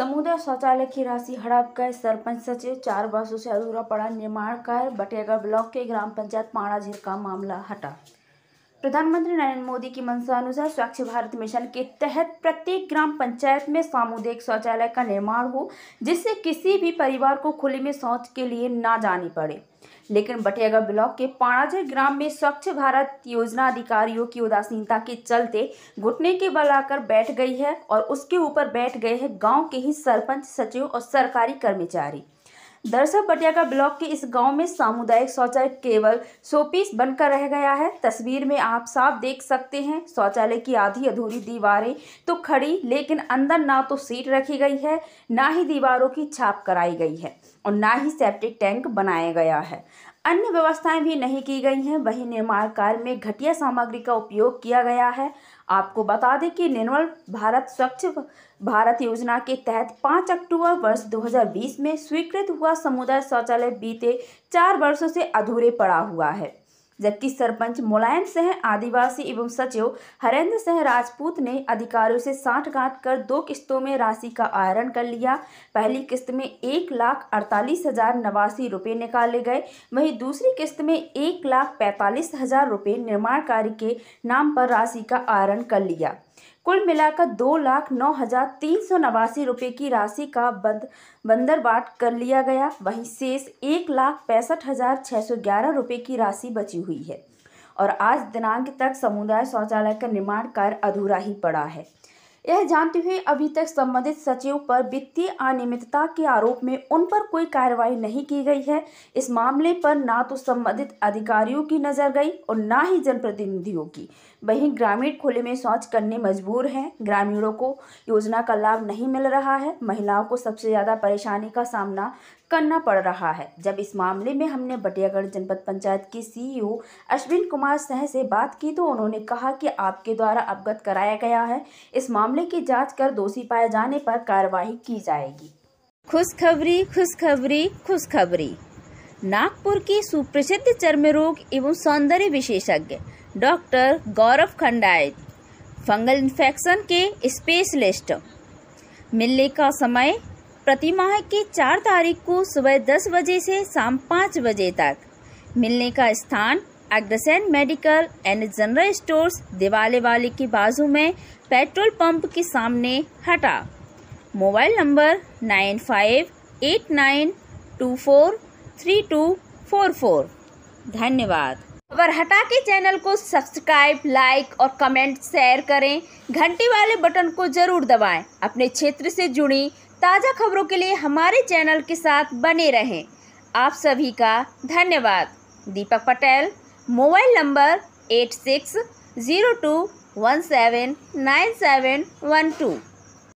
समुदाय शौचालय की राशि हड़प गए सरपंच सचिव चार वर्षों से अधूरा पड़ा निर्माण कार्य बटेगढ़ ब्लॉक के ग्राम पंचायत झील का मामला हटा प्रधानमंत्री नरेंद्र मोदी की मंशानुसार स्वच्छ भारत मिशन के तहत प्रत्येक ग्राम पंचायत में सामुदायिक शौचालय का निर्माण हो जिससे किसी भी परिवार को खुले में शौच के लिए ना जानी पड़े लेकिन बटियागढ़ ब्लॉक के पाणाजर ग्राम में स्वच्छ भारत योजना अधिकारियों की उदासीनता के चलते घुटने के बल आकर बैठ गई है और उसके ऊपर बैठ गए हैं गाँव के ही सरपंच सचिव और सरकारी कर्मचारी दरअसल पटियाका ब्लॉक के इस गांव में सामुदायिक शौचालय केवल शोपीस बनकर रह गया है तस्वीर में आप साफ देख सकते हैं शौचालय की आधी अधूरी दीवारें तो खड़ी लेकिन अंदर ना तो सीट रखी गई है ना ही दीवारों की छाप कराई गई है और ना ही सेप्टिक टैंक बनाया गया है अन्य व्यवस्थाएं भी नहीं की गई हैं वहीं निर्माण कार्य में घटिया सामग्री का उपयोग किया गया है आपको बता दें कि निर्मल भारत स्वच्छ भारत योजना के तहत 5 अक्टूबर वर्ष 2020 में स्वीकृत हुआ समुदाय शौचालय बीते चार वर्षों से अधूरे पड़ा हुआ है जबकि सरपंच मुलायम सिंह आदिवासी एवं सचिव हरेंद्र सिंह राजपूत ने अधिकारियों से गांठ कर दो किस्तों में राशि का आहरण कर लिया पहली किस्त में एक लाख अड़तालीस हजार नवासी रुपये निकाले गए वहीं दूसरी किस्त में एक लाख पैंतालीस हजार रुपये निर्माण कार्य के नाम पर राशि का आहरण कर लिया कुल मिलाकर दो लाख नौ हज़ार तीन सौ नवासी रुपये की राशि का बंद बंदरबाट कर लिया गया वहीं शेष एक लाख पैंसठ हज़ार छः सौ ग्यारह रुपये की राशि बची हुई है और आज दिनांक तक समुदाय शौचालय का निर्माण कार्य अधूरा ही पड़ा है यह जानते हुए अभी तक संबंधित सचिव पर वित्तीय अनियमितता के आरोप में उन पर कोई कार्रवाई नहीं की गई है इस मामले पर ना तो संबंधित अधिकारियों की नज़र गई और ना ही जनप्रतिनिधियों की वहीं ग्रामीण खुले में शौच करने मजबूर हैं ग्रामीणों को योजना का लाभ नहीं मिल रहा है महिलाओं को सबसे ज़्यादा परेशानी का सामना करना पड़ रहा है जब इस मामले में हमने बटियागढ़ जनपद पंचायत के सीईओ अश्विन कुमार सह से बात की तो उन्होंने कहा कि आपके द्वारा अवगत कराया गया है इस मामले की जांच कर दोषी पाए जाने पर कार्रवाई की जाएगी खुशखबरी खुशखबरी खुशखबरी नागपुर की सुप्रसिद्ध चर्म रोग एवं सौंदर्य विशेषज्ञ doctor Gaurav Khandayat fungal infection के स्पेशलिस्ट मिलने का समय प्रति माह की चार तारीख को सुबह दस बजे से शाम पाँच बजे तक मिलने का स्थान Agrasen medical and general stores दिवाले वाले के बाजू में पेट्रोल पंप के सामने हटा mobile number nine five eight nine two four three two four four धन्यवाद खबर हटा के चैनल को सब्सक्राइब लाइक और कमेंट शेयर करें घंटी वाले बटन को जरूर दबाएं अपने क्षेत्र से जुड़ी ताज़ा खबरों के लिए हमारे चैनल के साथ बने रहें आप सभी का धन्यवाद Deepak Patel mobile number eight six zero two one seven nine seven one to